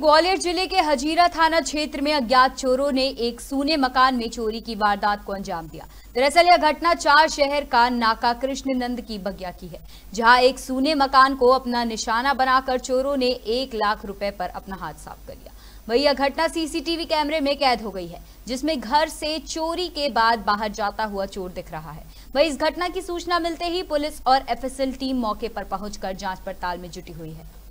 ग्वालियर जिले के हजीरा थाना क्षेत्र में अज्ञात चोरों ने एक सूने मकान में चोरी की वारदात को अंजाम दिया दरअसल यह घटना चार शहर का नाका कृष्ण नंद की बगिया की है जहां एक सूने मकान को अपना निशाना बनाकर चोरों ने एक लाख रुपए पर अपना हाथ साफ कर लिया वही यह घटना सीसीटीवी कैमरे में कैद हो गई है जिसमे घर से चोरी के बाद बाहर जाता हुआ चोर दिख रहा है वही इस घटना की सूचना मिलते ही पुलिस और एफ टीम मौके पर पहुंचकर जांच पड़ताल में जुटी हुई है